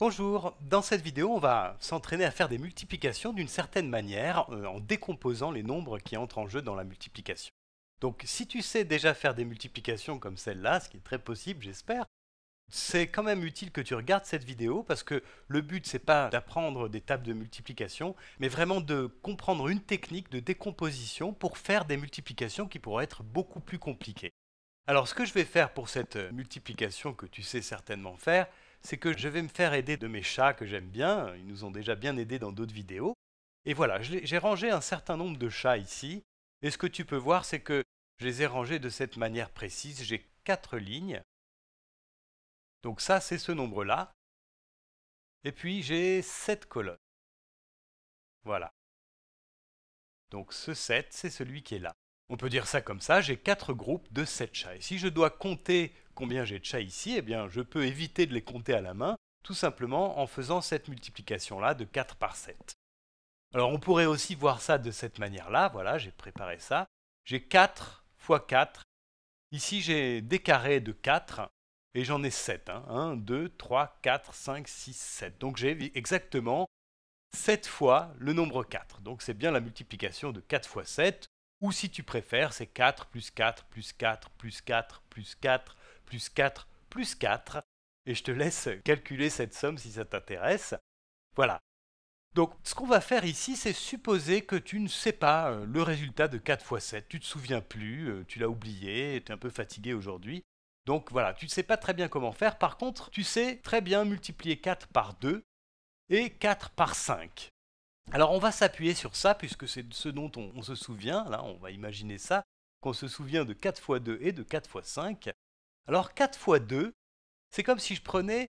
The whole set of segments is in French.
Bonjour, dans cette vidéo on va s'entraîner à faire des multiplications d'une certaine manière euh, en décomposant les nombres qui entrent en jeu dans la multiplication. Donc si tu sais déjà faire des multiplications comme celle-là, ce qui est très possible j'espère, c'est quand même utile que tu regardes cette vidéo parce que le but c'est pas d'apprendre des tables de multiplication, mais vraiment de comprendre une technique de décomposition pour faire des multiplications qui pourraient être beaucoup plus compliquées. Alors ce que je vais faire pour cette multiplication que tu sais certainement faire, c'est que je vais me faire aider de mes chats que j'aime bien, ils nous ont déjà bien aidés dans d'autres vidéos. Et voilà, j'ai rangé un certain nombre de chats ici, et ce que tu peux voir, c'est que je les ai rangés de cette manière précise, j'ai quatre lignes. Donc ça, c'est ce nombre-là. Et puis j'ai sept colonnes. Voilà. Donc ce 7, c'est celui qui est là. On peut dire ça comme ça, j'ai quatre groupes de 7 chats. Et si je dois compter combien j'ai de chats ici Eh bien, je peux éviter de les compter à la main, tout simplement en faisant cette multiplication-là de 4 par 7. Alors on pourrait aussi voir ça de cette manière-là, voilà, j'ai préparé ça. J'ai 4 fois 4. Ici, j'ai des carrés de 4, et j'en ai 7. 1, 2, 3, 4, 5, 6, 7. Donc j'ai exactement 7 fois le nombre 4. Donc c'est bien la multiplication de 4 fois 7. Ou si tu préfères, c'est 4 plus 4 plus 4 plus 4 plus 4 plus 4 plus 4, et je te laisse calculer cette somme si ça t'intéresse. Voilà. Donc ce qu'on va faire ici, c'est supposer que tu ne sais pas euh, le résultat de 4 x 7, tu ne te souviens plus, euh, tu l'as oublié, tu es un peu fatigué aujourd'hui. Donc voilà, tu ne sais pas très bien comment faire, par contre tu sais très bien multiplier 4 par 2 et 4 par 5. Alors on va s'appuyer sur ça, puisque c'est ce dont on, on, se souvient, là on va imaginer ça, qu'on se souvient de 4 x 2 et de 4 x 5, alors 4 fois 2, c'est comme si je prenais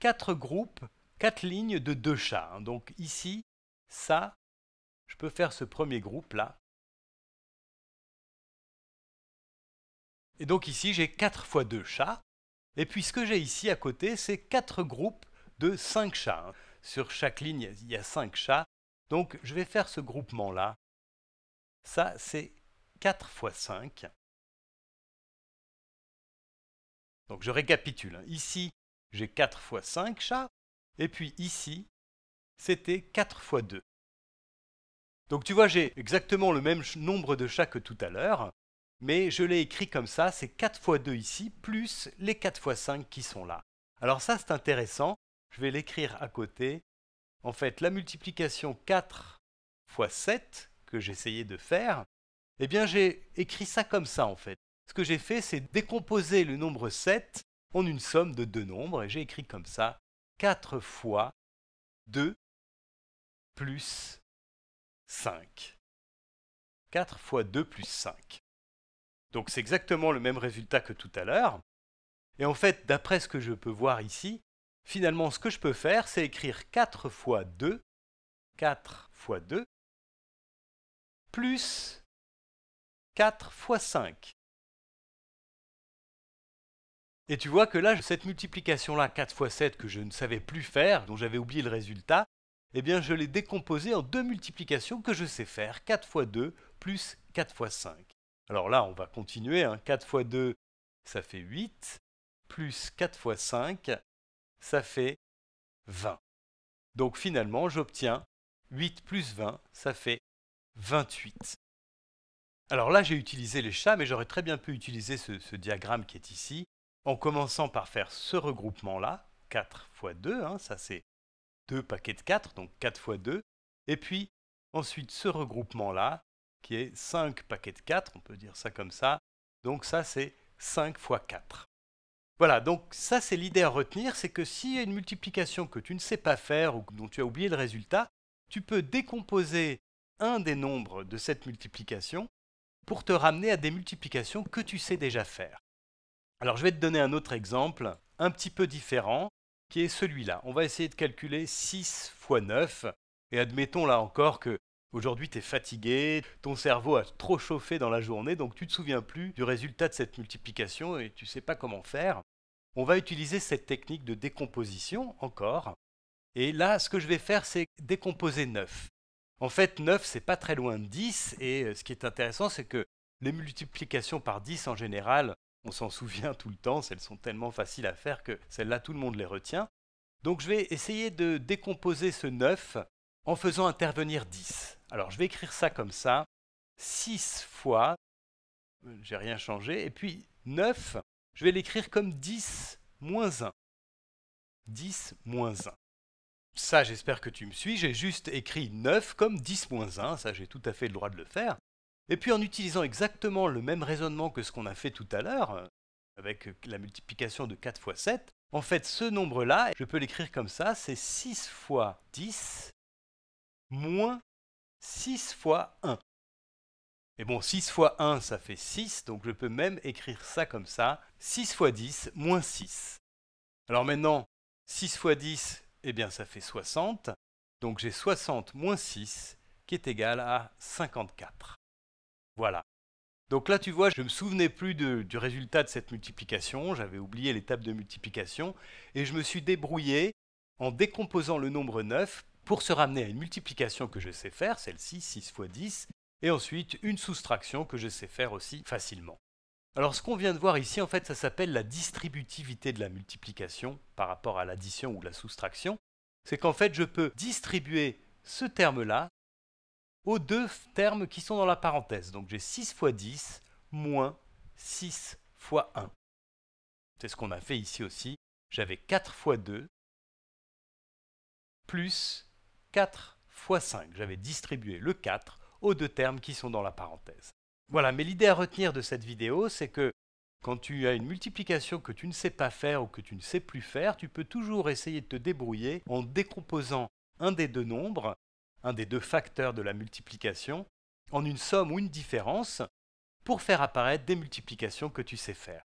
4 groupes, 4 lignes de 2 chats. Hein. Donc ici, ça, je peux faire ce premier groupe là. Et donc ici, j'ai 4 fois 2 chats. Et puis ce que j'ai ici à côté, c'est 4 groupes de 5 chats. Hein. Sur chaque ligne, il y a 5 chats. Donc je vais faire ce groupement là. Ça, c'est 4 fois 5. Donc je récapitule. Hein. Ici, j'ai 4 fois 5 chats, et puis ici, c'était 4 fois 2. Donc tu vois, j'ai exactement le même nombre de chats que tout à l'heure, mais je l'ai écrit comme ça, c'est 4 fois 2 ici, plus les 4 fois 5 qui sont là. Alors ça, c'est intéressant, je vais l'écrire à côté. En fait, la multiplication 4 fois 7 que j'essayais de faire, eh bien j'ai écrit ça comme ça en fait ce que j'ai fait, c'est décomposer le nombre 7 en une somme de deux nombres, et j'ai écrit comme ça 4 fois 2 plus 5. 4 fois 2 plus 5. Donc c'est exactement le même résultat que tout à l'heure. Et en fait, d'après ce que je peux voir ici, finalement ce que je peux faire, c'est écrire 4 fois 2, 4 fois 2, plus 4 fois 5. Et tu vois que là, cette multiplication-là, 4 x 7, que je ne savais plus faire, dont j'avais oublié le résultat, eh bien je l'ai décomposée en deux multiplications que je sais faire, 4 x 2 plus 4 x 5. Alors là, on va continuer, 4 x 2, ça fait 8, plus 4 x 5, ça fait 20. Donc finalement, j'obtiens 8 plus 20, ça fait 28. Alors là, j'ai utilisé les chats, mais j'aurais très bien pu utiliser ce diagramme qui est ici, en commençant par faire ce regroupement-là, 4 x 2, ça c'est 2 paquets de 4, donc 4 x 2, et puis ensuite ce regroupement-là, qui est 5 paquets de 4, on peut dire ça comme ça, donc ça c'est 5 x 4. Voilà, donc ça c'est l'idée à retenir, c'est que s'il y a une multiplication que tu ne sais pas faire ou dont tu as oublié le résultat, tu peux décomposer un des nombres de cette multiplication pour te ramener à des multiplications que tu sais déjà faire. Alors je vais te donner un autre exemple, un petit peu différent, qui est celui-là. On va essayer de calculer 6 fois 9, et admettons là encore que aujourd'hui tu es fatigué, ton cerveau a trop chauffé dans la journée, donc tu ne te souviens plus du résultat de cette multiplication et tu ne sais pas comment faire. On va utiliser cette technique de décomposition encore, et là ce que je vais faire c'est décomposer 9. En fait 9 c'est pas très loin de 10, et euh, ce qui est intéressant c'est que les multiplications par 10 en général on s'en souvient tout le temps, elles sont tellement faciles à faire que celles-là, tout le monde les retient. Donc je vais essayer de décomposer ce 9 en faisant intervenir 10. Alors je vais écrire ça comme ça, 6 fois, j'ai rien changé, et puis 9, je vais l'écrire comme 10 moins 1. 10 moins 1. Ça, j'espère que tu me suis, j'ai juste écrit 9 comme 10 moins 1, ça j'ai tout à fait le droit de le faire. Et puis en utilisant exactement le même raisonnement que ce qu'on a fait tout à l'heure, euh, avec euh, la multiplication de 4 fois 7, en fait ce nombre-là, je peux l'écrire comme ça, c'est 6 fois 10 moins 6 fois 1. Et bon, 6 fois 1, ça fait 6, donc je peux même écrire ça comme ça, 6 fois 10 moins 6. Alors maintenant, 6 fois 10, eh bien ça fait 60, donc j'ai 60 moins 6 qui est égal à 54. Voilà. Donc là, tu vois, je ne me souvenais plus du résultat de cette multiplication, j'avais oublié l'étape de multiplication, et je me suis débrouillé en décomposant le nombre 9 pour se ramener à une multiplication que je sais faire, celle-ci, 6 fois 10, et ensuite une soustraction que je sais faire aussi facilement. Alors ce qu'on vient de voir ici, en fait, ça s'appelle la distributivité de la multiplication par rapport à l'addition ou la soustraction. C'est qu'en fait, je peux distribuer ce terme-là aux deux termes qui sont dans la parenthèse. Donc j'ai 6 fois 10 moins 6 fois 1. C'est ce qu'on a fait ici aussi. J'avais 4 fois 2 plus 4 fois 5. J'avais distribué le 4 aux deux termes qui sont dans la parenthèse. Voilà, mais l'idée à retenir de cette vidéo, c'est que quand tu as une multiplication que tu ne sais pas faire ou que tu ne sais plus faire, tu peux toujours essayer de te débrouiller en décomposant un des deux nombres un des deux facteurs de la multiplication, en une somme ou une différence pour faire apparaître des multiplications que tu sais faire.